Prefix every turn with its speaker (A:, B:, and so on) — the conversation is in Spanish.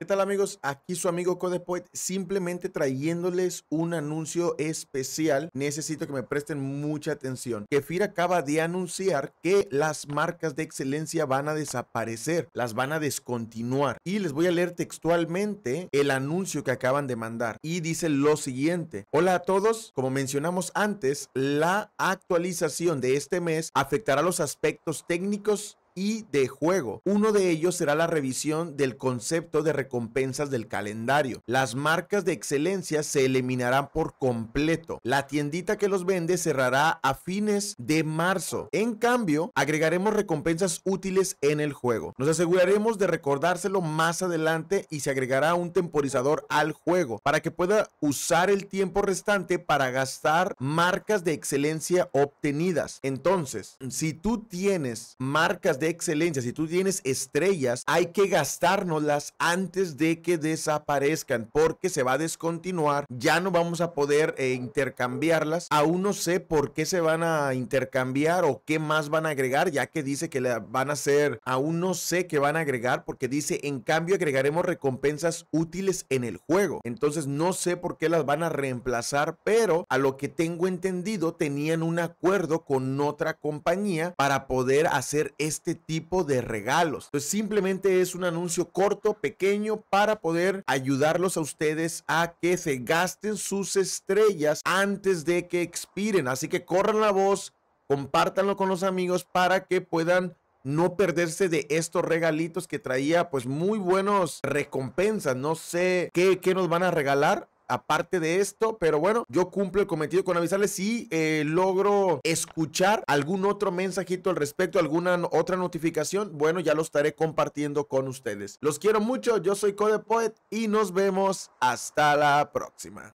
A: ¿Qué tal amigos? Aquí su amigo CodePoet, simplemente trayéndoles un anuncio especial. Necesito que me presten mucha atención. Kefir acaba de anunciar que las marcas de excelencia van a desaparecer, las van a descontinuar. Y les voy a leer textualmente el anuncio que acaban de mandar. Y dice lo siguiente. Hola a todos. Como mencionamos antes, la actualización de este mes afectará los aspectos técnicos y de juego. Uno de ellos será la revisión del concepto de recompensas del calendario. Las marcas de excelencia se eliminarán por completo. La tiendita que los vende cerrará a fines de marzo. En cambio, agregaremos recompensas útiles en el juego. Nos aseguraremos de recordárselo más adelante y se agregará un temporizador al juego para que pueda usar el tiempo restante para gastar marcas de excelencia obtenidas. Entonces, si tú tienes marcas de excelencia, si tú tienes estrellas, hay que gastárnoslas antes de que desaparezcan porque se va a descontinuar. Ya no vamos a poder eh, intercambiarlas. Aún no sé por qué se van a intercambiar o qué más van a agregar, ya que dice que la van a hacer. Aún no sé qué van a agregar porque dice, en cambio, agregaremos recompensas útiles en el juego. Entonces, no sé por qué las van a reemplazar, pero a lo que tengo entendido, tenían un acuerdo con otra compañía para poder hacer este este tipo de regalos. Pues simplemente es un anuncio corto, pequeño, para poder ayudarlos a ustedes a que se gasten sus estrellas antes de que expiren. Así que corran la voz, compártanlo con los amigos para que puedan no perderse de estos regalitos que traía pues muy buenos recompensas. No sé qué, qué nos van a regalar aparte de esto, pero bueno, yo cumplo el cometido con avisarles si eh, logro escuchar algún otro mensajito al respecto, alguna otra notificación, bueno, ya lo estaré compartiendo con ustedes. Los quiero mucho, yo soy Code Poet y nos vemos hasta la próxima.